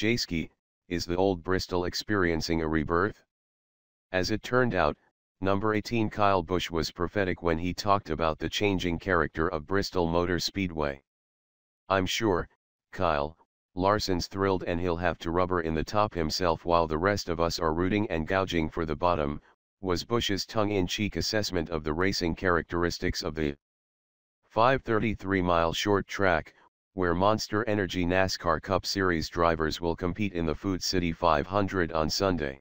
Jayski, is the old Bristol experiencing a rebirth? As it turned out, number 18 Kyle Busch was prophetic when he talked about the changing character of Bristol Motor Speedway. I'm sure, Kyle, Larson's thrilled and he'll have to rubber in the top himself while the rest of us are rooting and gouging for the bottom, was Bush's tongue-in-cheek assessment of the racing characteristics of the 533-mile short track, where Monster Energy NASCAR Cup Series drivers will compete in the Food City 500 on Sunday.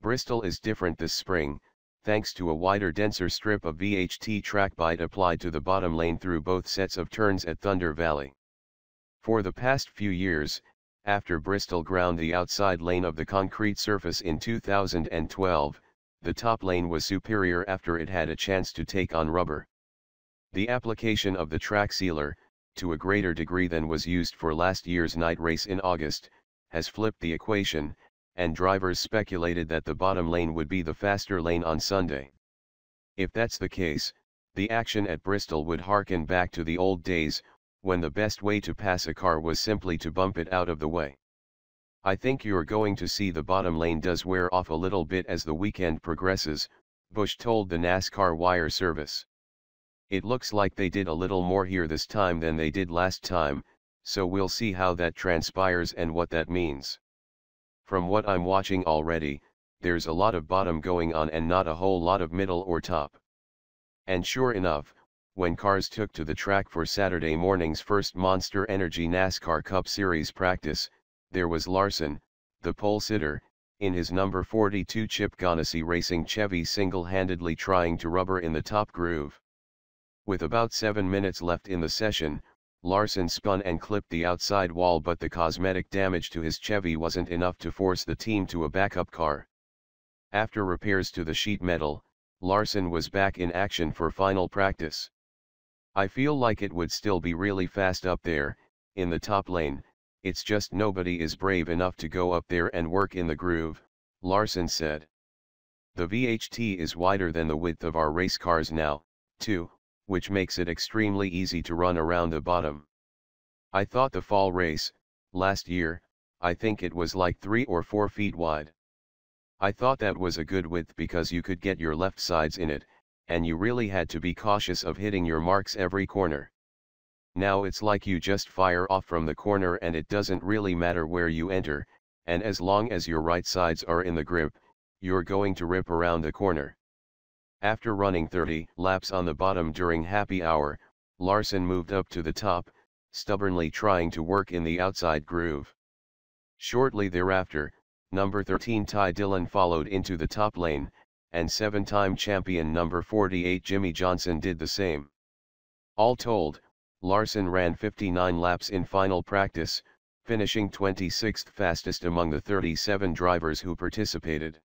Bristol is different this spring, thanks to a wider denser strip of VHT track bite applied to the bottom lane through both sets of turns at Thunder Valley. For the past few years, after Bristol ground the outside lane of the concrete surface in 2012, the top lane was superior after it had a chance to take on rubber. The application of the track sealer, to a greater degree than was used for last year's night race in August, has flipped the equation, and drivers speculated that the bottom lane would be the faster lane on Sunday. If that's the case, the action at Bristol would harken back to the old days, when the best way to pass a car was simply to bump it out of the way. I think you're going to see the bottom lane does wear off a little bit as the weekend progresses, Bush told the NASCAR wire service. It looks like they did a little more here this time than they did last time, so we'll see how that transpires and what that means. From what I'm watching already, there's a lot of bottom going on and not a whole lot of middle or top. And sure enough, when cars took to the track for Saturday morning's first Monster Energy NASCAR Cup Series practice, there was Larson, the pole sitter, in his number 42 Chip Ganassi Racing Chevy single-handedly trying to rubber in the top groove. With about 7 minutes left in the session, Larson spun and clipped the outside wall but the cosmetic damage to his Chevy wasn't enough to force the team to a backup car. After repairs to the sheet metal, Larson was back in action for final practice. I feel like it would still be really fast up there, in the top lane, it's just nobody is brave enough to go up there and work in the groove, Larson said. The VHT is wider than the width of our race cars now, too, which makes it extremely easy to run around the bottom. I thought the fall race, last year, I think it was like 3 or 4 feet wide. I thought that was a good width because you could get your left sides in it, and you really had to be cautious of hitting your marks every corner. Now it's like you just fire off from the corner and it doesn't really matter where you enter, and as long as your right sides are in the grip, you're going to rip around the corner. After running 30 laps on the bottom during happy hour, Larson moved up to the top, stubbornly trying to work in the outside groove. Shortly thereafter, number 13 Ty Dillon followed into the top lane, and seven-time champion number 48 Jimmy Johnson did the same. All told, Larson ran 59 laps in final practice, finishing 26th fastest among the 37 drivers who participated.